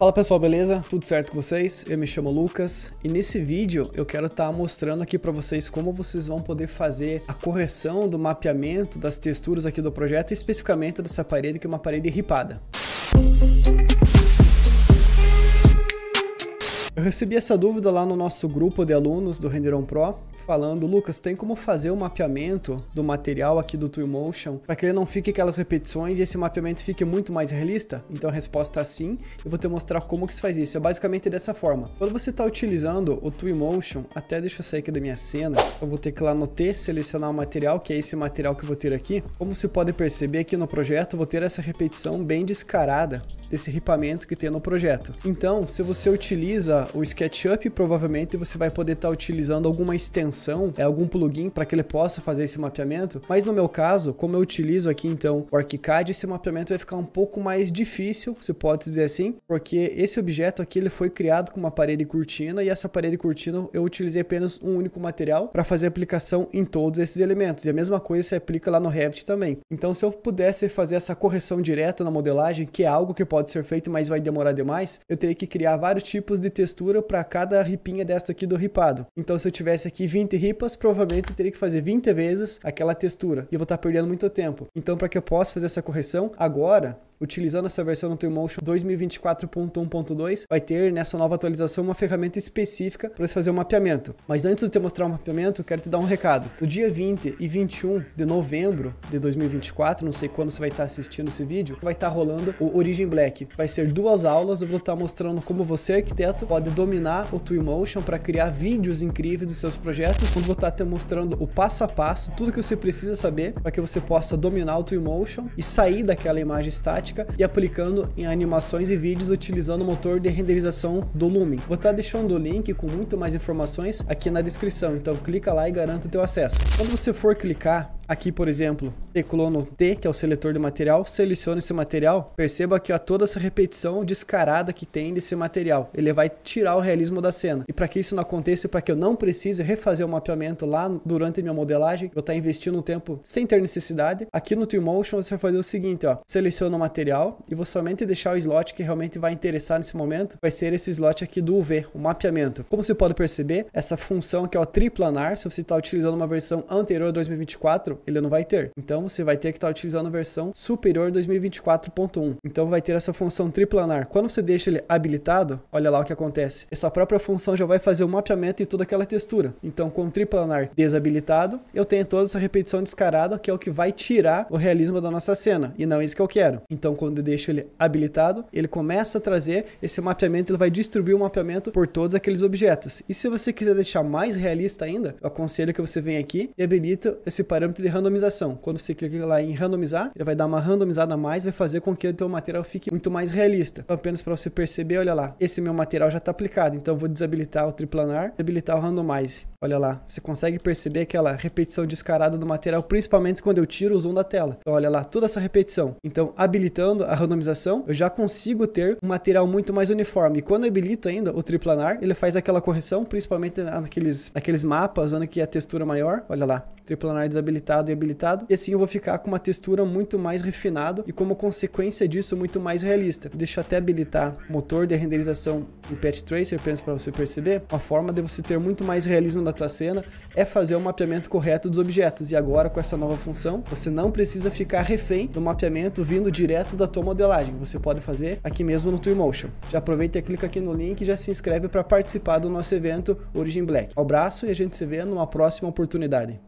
Fala pessoal, beleza? Tudo certo com vocês? Eu me chamo Lucas e nesse vídeo eu quero estar tá mostrando aqui para vocês como vocês vão poder fazer a correção do mapeamento das texturas aqui do projeto, especificamente dessa parede que é uma parede ripada. Eu recebi essa dúvida lá no nosso grupo de alunos do Renderon Pro falando, Lucas, tem como fazer o mapeamento do material aqui do Twinmotion para que ele não fique aquelas repetições e esse mapeamento fique muito mais realista? Então a resposta é sim, eu vou te mostrar como que se faz isso. É basicamente dessa forma. Quando você está utilizando o Twinmotion, até deixa eu sair aqui da minha cena, eu vou ter que lá no T selecionar o material, que é esse material que eu vou ter aqui. Como você pode perceber aqui no projeto, eu vou ter essa repetição bem descarada desse ripamento que tem no projeto. Então, se você utiliza o SketchUp, provavelmente você vai poder estar tá utilizando alguma extensão extensão, é algum plugin para que ele possa fazer esse mapeamento, mas no meu caso, como eu utilizo aqui então o ArchiCAD, esse mapeamento vai ficar um pouco mais difícil, se pode dizer assim, porque esse objeto aqui ele foi criado com uma parede cortina e essa parede cortina eu utilizei apenas um único material para fazer a aplicação em todos esses elementos. E a mesma coisa se aplica lá no Revit também. Então se eu pudesse fazer essa correção direta na modelagem, que é algo que pode ser feito, mas vai demorar demais, eu teria que criar vários tipos de textura para cada ripinha desta aqui do ripado. Então se eu tivesse aqui 20 20 ripas, provavelmente eu teria que fazer 20 vezes aquela textura. E eu vou estar perdendo muito tempo. Então, para que eu possa fazer essa correção, agora utilizando essa versão do Twinmotion 2024.1.2, vai ter nessa nova atualização uma ferramenta específica para você fazer o um mapeamento. Mas antes de te mostrar o um mapeamento, quero te dar um recado. No dia 20 e 21 de novembro de 2024, não sei quando você vai estar assistindo esse vídeo, vai estar rolando o Origin Black. Vai ser duas aulas, eu vou estar mostrando como você, arquiteto, pode dominar o Twinmotion para criar vídeos incríveis dos seus projetos, Eu vou estar te mostrando o passo a passo, tudo que você precisa saber para que você possa dominar o Twinmotion e sair daquela imagem estática automática e aplicando em animações e vídeos utilizando o motor de renderização do Lumen. Vou estar deixando o link com muito mais informações aqui na descrição, então clica lá e garanta o teu acesso. Quando você for clicar aqui, por exemplo, teclou no T, que é o seletor de material, seleciona esse material, perceba que ó, toda essa repetição descarada que tem desse material, ele vai tirar o realismo da cena. E para que isso não aconteça, para que eu não precise refazer o mapeamento lá durante minha modelagem, eu estar investindo um tempo sem ter necessidade, aqui no Motion você vai fazer o seguinte, ó, seleciona o material material e vou somente deixar o slot que realmente vai interessar nesse momento, vai ser esse slot aqui do UV, o mapeamento. Como você pode perceber, essa função que é o triplanar, se você está utilizando uma versão anterior a 2024, ele não vai ter. Então você vai ter que estar tá utilizando a versão superior 2024.1. Então vai ter essa função triplanar. Quando você deixa ele habilitado, olha lá o que acontece. Essa própria função já vai fazer o mapeamento de toda aquela textura. Então com o triplanar desabilitado, eu tenho toda essa repetição descarada, que é o que vai tirar o realismo da nossa cena, e não é isso que eu quero. Então então, quando eu deixo ele habilitado, ele começa a trazer esse mapeamento, ele vai distribuir o mapeamento por todos aqueles objetos. E se você quiser deixar mais realista ainda, eu aconselho que você venha aqui e habilita esse parâmetro de randomização. Quando você clica lá em randomizar, ele vai dar uma randomizada a mais, vai fazer com que o teu material fique muito mais realista. Então, apenas para você perceber, olha lá, esse meu material já está aplicado, então vou desabilitar o triplanar, habilitar o randomize. Olha lá, você consegue perceber aquela repetição descarada do material, principalmente quando eu tiro o zoom da tela. Então, olha lá, toda essa repetição. Então, habilitando habilitando a randomização, eu já consigo ter um material muito mais uniforme. quando eu habilito ainda o triplanar, ele faz aquela correção, principalmente naqueles, naqueles mapas onde que a textura maior. Olha lá, triplanar desabilitado e habilitado. E assim eu vou ficar com uma textura muito mais refinada e como consequência disso, muito mais realista. Deixa eu até habilitar motor de renderização em Patch Tracer, apenas para você perceber. Uma forma de você ter muito mais realismo na tua cena é fazer o mapeamento correto dos objetos. E agora, com essa nova função, você não precisa ficar refém do mapeamento vindo direto direto da tua modelagem. Você pode fazer aqui mesmo no Twinmotion. Já aproveita e clica aqui no link e já se inscreve para participar do nosso evento Origin Black. Abraço e a gente se vê numa próxima oportunidade.